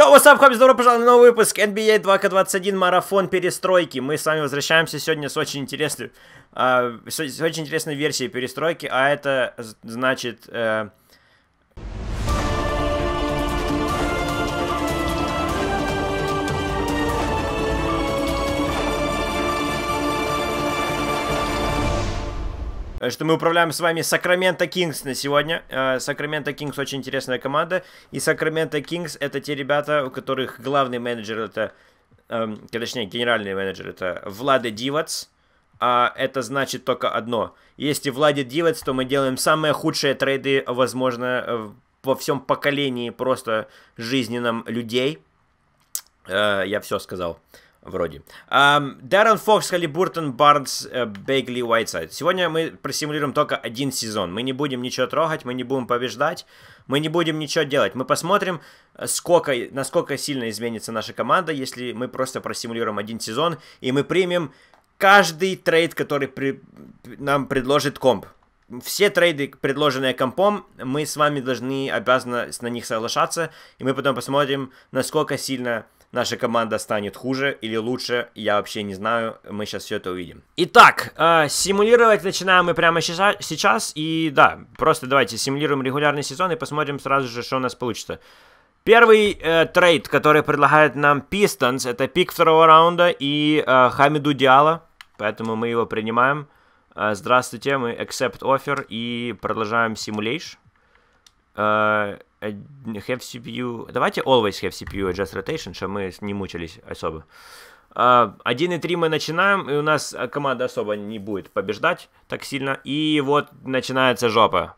Йо, what's up, хобби, здорово пожаловать на новый выпуск NBA 2 k 21 Марафон Перестройки. Мы с вами возвращаемся сегодня с очень интересной, э, с, с очень интересной версией перестройки, а это значит э, Э, что мы управляем с вами Сакраменто Кингс на сегодня. Э, Сакраменто Кингс очень интересная команда. И Сакраменто Кингс это те ребята, у которых главный менеджер это... Э, точнее, генеральный менеджер это Влада Дивац. А это значит только одно. Если Влади Дивац, то мы делаем самые худшие трейды, возможно, э, во всем поколении просто жизненном людей. Э, я все сказал. Вроде. Даррен Фокс, Халибуртон, Барнс, э, Бейгли, Уайтсайд. Сегодня мы просимулируем только один сезон. Мы не будем ничего трогать, мы не будем побеждать, мы не будем ничего делать. Мы посмотрим, э, сколько, насколько сильно изменится наша команда, если мы просто просимулируем один сезон, и мы примем каждый трейд, который при... нам предложит комп. Все трейды, предложенные компом, мы с вами должны обязаны на них соглашаться, и мы потом посмотрим, насколько сильно наша команда станет хуже или лучше, я вообще не знаю, мы сейчас все это увидим. Итак, э, симулировать начинаем мы прямо сейчас, сейчас и да, просто давайте симулируем регулярный сезон и посмотрим сразу же, что у нас получится. Первый э, трейд, который предлагает нам Pistons, это пик второго раунда и э, Хамиду Диала, поэтому мы его принимаем. Э, здравствуйте, мы accept offer и продолжаем симулейш. Э, Э, have CPU. Давайте always have CPU adjust rotation, чтобы мы не мучились особо. 1.3 а, мы начинаем, и у нас э, команда особо не будет побеждать так сильно. И вот начинается жопа.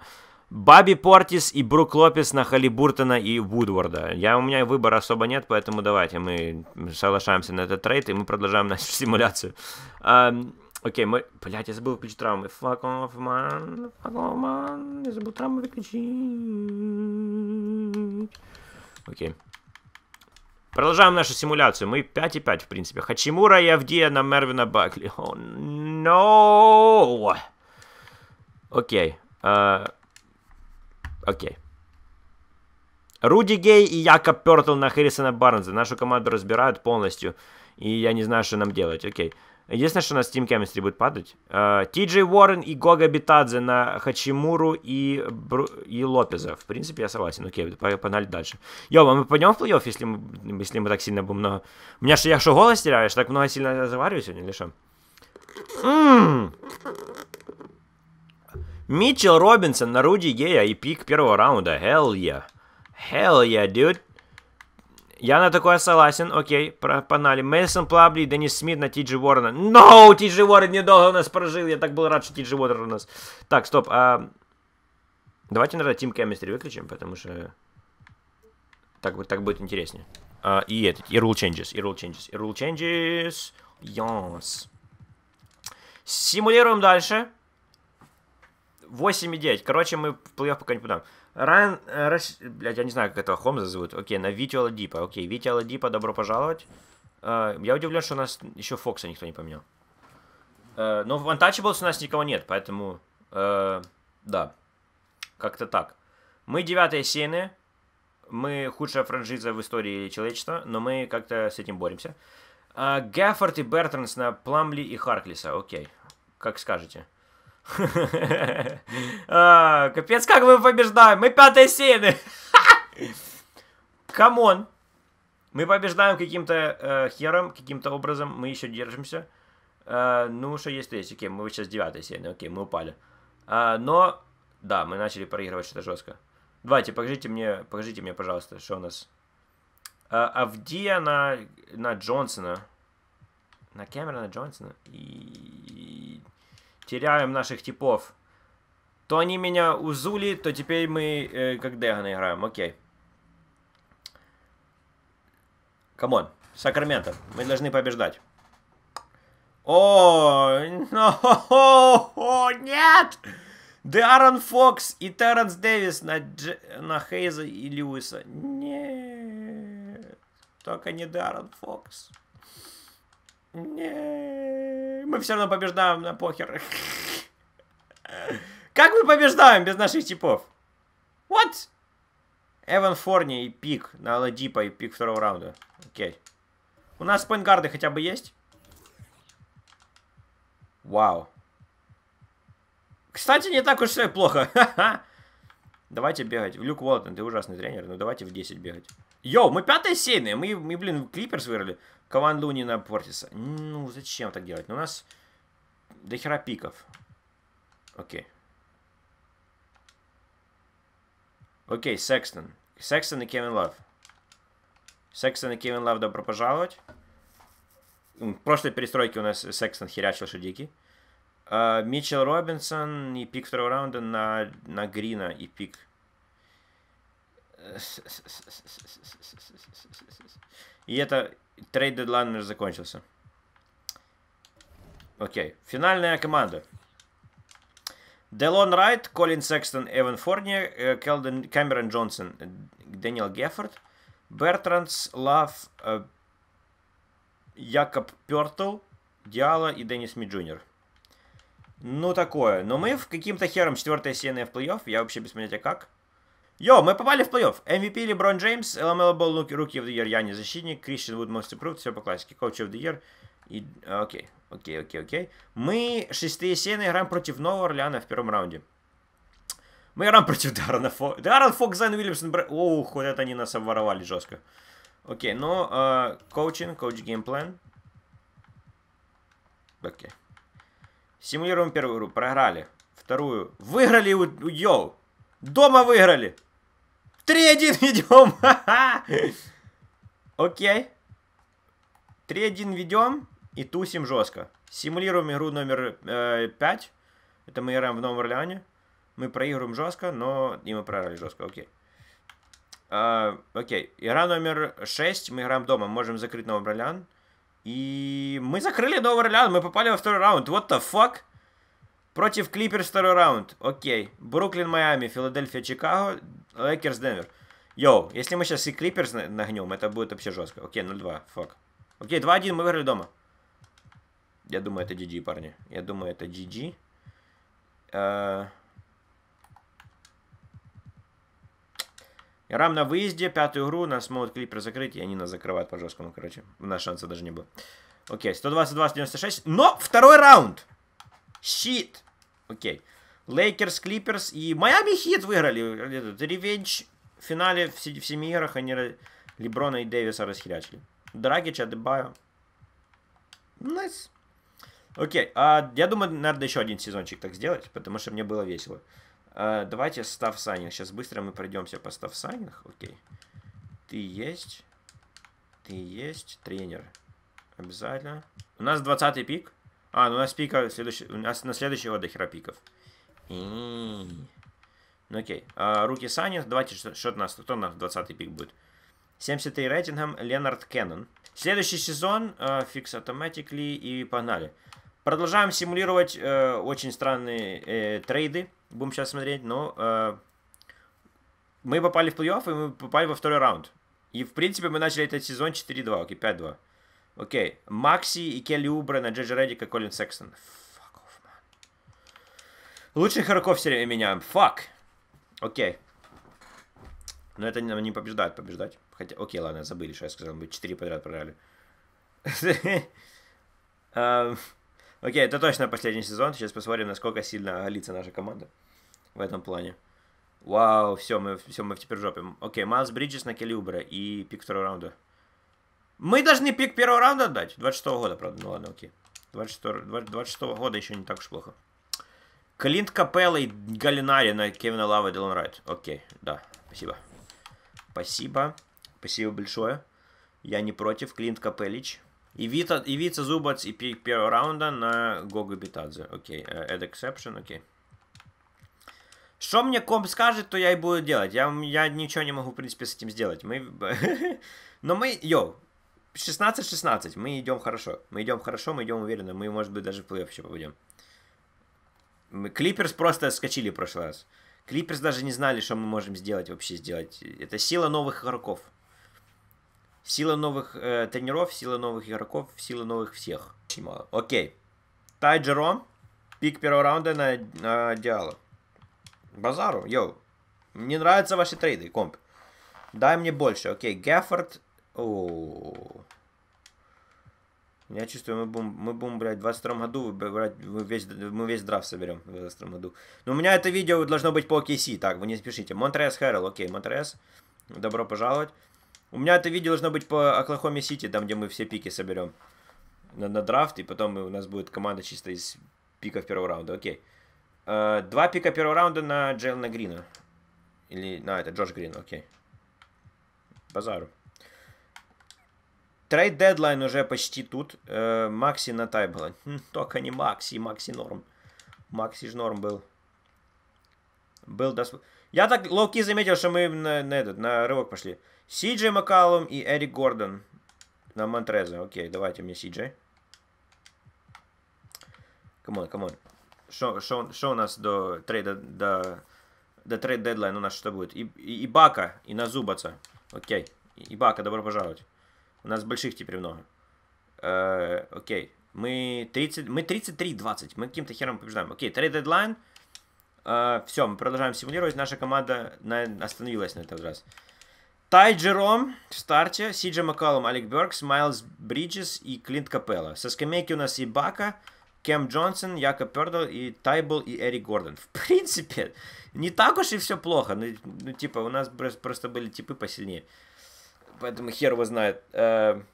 Баби Портис и Брук Лопес на Халибуртона и Вудворда. Я, у меня выбора особо нет, поэтому давайте мы соглашаемся на этот трейд, и мы продолжаем нашу симуляцию. А, окей, мы... блять, я забыл включить травмы. Fuck off, man. Fuck off, man. Я забыл травмы выключить. Окей. Продолжаем нашу симуляцию. Мы 5,5, в принципе. Хачимура и Авдия на Мервина Бакли. О, oh, Окей. А, окей. Руди Гей и Якоб Пертл на Хэрисона Барнза. Нашу команду разбирают полностью. И я не знаю, что нам делать. Окей. Okay. Единственное, что у нас Team Chemistry будет падать. Э, Ти Джей Уоррен и Гога Битадзе на Хачимуру и, Бру... и Лопеза. В принципе, я согласен. Окей, погнали дальше. Йоба, мы пойдем в плей-офф, если мы, если мы так сильно будем много... У меня что, я что, голос теряю? Я так много сильно разговариваю сегодня или что? М м-м-м. Робинсон на Руди Гея и пик первого раунда. Hell yeah. Hell yeah, dude. Я на такое согласен, окей, пропанали. Мейсон Плабли, Денис Смит на Тиджи Уоррена. No, Тиджи Уоррен недолго у нас прожил, я так был рад, что Тиджи Уоррен у нас. Так, стоп, а... Давайте, наверное, Тим Кемистри выключим, потому что... Так, так будет интереснее. А, и этот, и Rule Changes, и Rule Changes, и Rule Changes. Yes. Симулируем дальше. 8 Короче, мы в плей-офф пока не подам. Райан, э, Рас... блядь, я не знаю, как этого Холмса зовут. Окей, на Витю Аладипа. Окей, Витя Аладипа, добро пожаловать. Э, я удивлен, что у нас еще Фокса никто не поменял. Э, но в Untouchables у нас никого нет, поэтому... Э, да, как-то так. Мы девятые сены. Мы худшая франшиза в истории человечества, но мы как-то с этим боремся. Гаффорд и Бертранс на Пламли и Харклиса. Окей, как скажете. А, капец, как мы побеждаем! Мы пятая серия! Камон! Мы побеждаем каким-то э, хером, каким-то образом. Мы еще держимся. Э, ну, что есть, есть. Окей, мы сейчас девятая серия. Окей, мы упали. Э, но, да, мы начали проигрывать что-то жестко. Давайте, покажите мне, покажите мне, пожалуйста, что у нас. Э, Авдия на, на Джонсона. На Кэмерона Джонсона. И теряем наших типов. То они меня узули, то теперь мы э, как Дегана играем. Окей. Камон. Сакраменто. Мы должны побеждать. О, но, о, о, нет! Деарон Фокс и Терренс Дэвис на, Дж... на Хейза и Льюиса. Нет. Только не Деарон Фокс. Нет. Мы все равно побеждаем на похер. Как мы побеждаем без наших типов? What? Эван Форни и пик на Ладипа и пик второго раунда. Окей. У нас пойнгарды хотя бы есть? Вау. Кстати, не так уж все плохо. Давайте бегать. Люк Уолтон, ты ужасный тренер, ну давайте в 10 бегать. Йоу, мы пятая сейная, мы, мы, блин, Клиперс выиграли. Каван Луни на Портиса. Ну, зачем так делать? Ну, у нас до хера пиков. Окей. Окей, Секстон. Секстон и Кевин Лав. Секстон и Кевин Лав, добро пожаловать. В прошлой перестройке у нас Секстон херячил шедики. А, Митчелл Робинсон и пик второго раунда на, на Грина и пик. И это трейд дедлайн уже закончился. Окей. Финальная команда. Делон Райт, Колин Секстон, Эван Форни, э, Келден, Камерон Джонсон, э, Дэниел Геффорд, Бертранс, Лав, э, Якоб Пертл, Диала и Деннис Миджуниор. Джуниор. Ну, такое. Но мы в каким-то хером четвертая сеянная в плей-офф, я вообще без понятия как. Йо, мы попали в плей-офф. MVP эм Леброн Джеймс, LML Ball, эм руки of the Year, Яни Защитник, Кристиан Вуд, Most Improved, все по классике, Coach of the Year. И... А, окей, окей, окей, окей. Мы шестые сены играем против Нового Орлеана в первом раунде. Мы играем против Даррена Фокс, Даррен Фокс, Зайн Уильямсон, Бр... Ох, вот это они нас обворовали жестко. Окей, ну, а, коучинг, коуч геймплан. Окей. Симулируем первую игру, проиграли. Вторую. Выиграли у Йоу. Дома выиграли. 3-1 ведем. Окей. 3-1 ведем и тусим жестко. Симулируем игру номер э, 5. Это мы играем в Новом Орлеане. Мы проигрываем жестко, но и мы проиграли жестко. Окей. А, окей. Игра номер 6. Мы играем дома. Можем закрыть Новый Орлеан. И мы закрыли Новый Орлеан, мы попали во второй раунд. What the fuck? Против Клиперс второй раунд. Окей. Бруклин, Майами, Филадельфия, Чикаго, Лейкерс, Денвер. Йоу, если мы сейчас и Клиперс нагнем, это будет вообще жестко. Окей, 0-2, фак. Окей, 2-1, мы выиграли дома. Я думаю, это GG, парни. Я думаю, это GG. Uh... Рам на выезде, пятую игру, нас могут клипер закрыть, и они нас закрывают по жесткому, короче. У нас шанса даже не было. Окей, 122-96, но второй раунд! Щит! Окей. Лейкерс, Клиперс и Майами Хит выиграли. Этот ревенч в финале в, в семи играх они Леброна и Дэвиса расхерячили. Драгич, Адебайо. Найс. Окей, а, я думаю, надо еще один сезончик так сделать, потому что мне было весело. Э, давайте став сайнинг. Сейчас быстро мы пройдемся по став сайнинг. Окей. Ты есть. Ты есть тренер. Обязательно. У нас 20 пик. А, ну у нас пика следующий, у нас на следующего до пиков. И -и -и. Ну окей. А, руки Сани. Давайте, что, у нас, кто у нас 20 пик будет? 73 рейтингом Ленард Кеннон. Следующий сезон э, фикс uh, automatically и погнали. Продолжаем симулировать uh, очень странные uh, трейды будем сейчас смотреть, но э, мы попали в плей-офф, и мы попали во второй раунд. И, в принципе, мы начали этот сезон 4-2, окей, 5-2. Окей, Макси и Келли Убрана, Джеджи Реддик и Колин Секстон. Fuck off, man. Лучших игроков все время меняем. Fuck. Окей. Но это не побеждает, побеждать. Хотя, окей, ладно, забыли, что я сказал. Мы 4 подряд проиграли. Эм, окей, это точно последний сезон. Сейчас посмотрим, насколько сильно голится наша команда в этом плане. Вау, все, мы, все, мы теперь в жопе. Окей, Майлз Бриджес на Келли и пик второго раунда. Мы должны пик первого раунда отдать. 26 -го года, правда. Ну ладно, окей. 26, 26 -го года еще не так уж плохо. Клинт Капелла и Галинари на Кевина Лава и Делон Райт. Окей, да, спасибо. Спасибо. Спасибо большое. Я не против. Клинт Капеллич. И Вита, и Вица Зубац и пик первого раунда на Гогу Битадзе. Окей, Эд exception, окей. Что мне комп скажет, то я и буду делать. Я, я ничего не могу, в принципе, с этим сделать. Мы... Но мы... Йоу, 16-16, мы идем хорошо. Мы идем хорошо, мы идем уверенно. Мы, может быть, даже в плей-офф еще попадем. Мы... Клиперс просто скачили в прошлый раз. Клиперс даже не знали, что мы можем сделать, вообще сделать. Это сила новых игроков. Сила новых э, тренеров, сила новых игроков, сила новых всех. Окей. Тай Джером, пик первого раунда на, на Диалог. Базару, йоу. Мне нравятся ваши трейды, комп. Дай мне больше. Окей, Геффорд. Оу. Я чувствую, мы будем, мы будем блядь, в 22 году выбирать, мы весь, мы весь драфт соберем в 22 году. Но у меня это видео должно быть по OKC, так, вы не спешите. Монтрес Хэррелл, окей, Монтрес, добро пожаловать. У меня это видео должно быть по Оклахоме Сити, там, где мы все пики соберем на, на драфт, и потом у нас будет команда чисто из пиков первого раунда, окей. Okay. Э, два пика первого раунда на Джейлона Грина. Или, на, это Джош Грин, окей. Базару. Трейд дедлайн уже почти тут. Э, Макси на Тайбла. Хм, только не Макси, Макси норм. Макси ж норм был. Был до... Я так лоуки заметил, что мы на, на этот, на рывок пошли. Си Джей Макалум и Эрик Гордон. На Монтреза. Окей, давайте мне Си Джей Камон, камон. Что, что, что у нас до трейда, до, до трейд дедлайна у нас что будет? И, и, и Бака, и Назубаца. Окей. И Бака, добро пожаловать. У нас больших теперь много. Э, окей. Мы, 30, мы 33-20. Мы каким-то хером побеждаем. Окей, трейд дедлайн. Э, все, мы продолжаем симулировать. Наша команда на, остановилась на этот раз. Тай Джером в старте, Сиджа Макколом, Алек Беркс, Майлз Бриджес и Клинт Капелла. Со скамейки у нас и Бака, Кем Джонсон, Якоб Пердл и Тайбл и Эрик Гордон. В принципе, не так уж и все плохо. Ну, ну типа, у нас просто были типы посильнее. Поэтому хер его знает. Эм,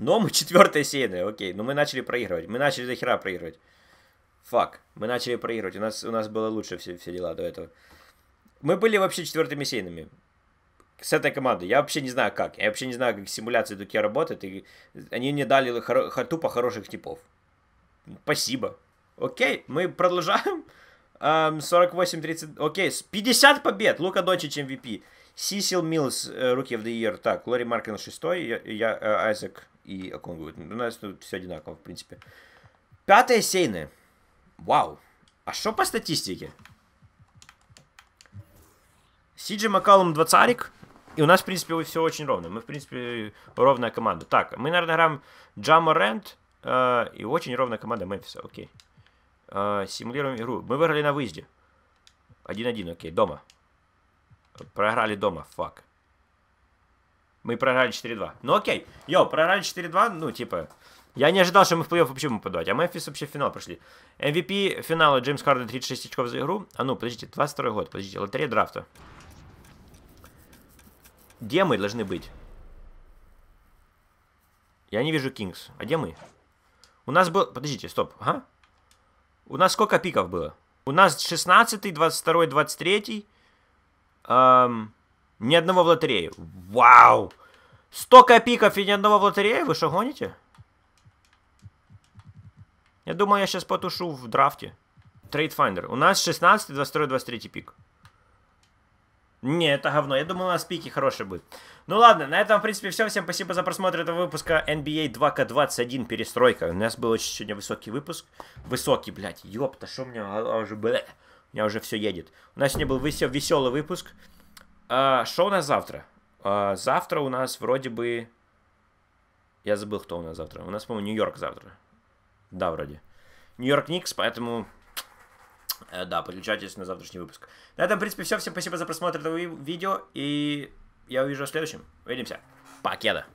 но мы четвертая сеянная, окей. Но ну, мы начали проигрывать. Мы начали до хера проигрывать. Фак. Мы начали проигрывать. У нас, у нас было лучше все, все дела до этого. Мы были вообще четвертыми сеянными с этой командой. Я вообще не знаю как. Я вообще не знаю, как симуляции такие работают. И они мне дали хоро- тупо хороших типов. Спасибо. Окей, мы продолжаем. 48-30... Эм, окей, 50 побед. Лука Дончич MVP. Эм Сисил Миллс Руки в the Year. Так, Лори Маркин 6, я, э, Айзек и Оконгу. Ну, у нас тут все одинаково, в принципе. Пятое Сейны. Вау. А что по статистике? Сиджи Макалум 20 и у нас, в принципе, все очень ровно. Мы, в принципе, ровная команда. Так, мы, наверное, играем Джамо Рент. А, и очень ровная команда Мемфиса, окей. А, симулируем игру. Мы выиграли на выезде. 1-1, окей, дома. Проиграли дома, фак. Мы проиграли 4-2. Ну окей, йо, проиграли 4-2, ну типа... Я не ожидал, что мы в плей-офф вообще будем подавать. А Мемфис вообще в финал прошли. MVP финала Джеймс Харден 36 очков за игру. А ну, подождите, 22 год, подождите, лотерея драфта. Где мы должны быть? Я не вижу Кингс. А где мы? У нас был... Подождите, стоп. Ага. У нас сколько пиков было? У нас 16, 22, 23. Эм, ни одного в лотерее. Вау! Столько пиков и ни одного в лотерее? Вы что, гоните? Я думаю, я сейчас потушу в драфте. Трейдфайндер. У нас 16, 22, 23 пик. Не, это говно. Я думал, у нас пики хорошие будут. Ну ладно, на этом, в принципе, все. Всем спасибо за просмотр этого выпуска NBA 2 k 21 перестройка. У нас был очень сегодня высокий выпуск. Высокий, блядь, ёпта, что а, а у меня уже, блядь. У меня уже все едет. У нас сегодня был весел, веселый выпуск. А, что у нас завтра? А, завтра у нас вроде бы... Я забыл, кто у нас завтра. У нас, по-моему, Нью-Йорк завтра. Да, вроде. Нью-Йорк Никс, поэтому Э, да, подключайтесь на завтрашний выпуск. На этом, в принципе, все. Всем спасибо за просмотр этого видео, и я увижу вас в следующем. Увидимся. Покеда!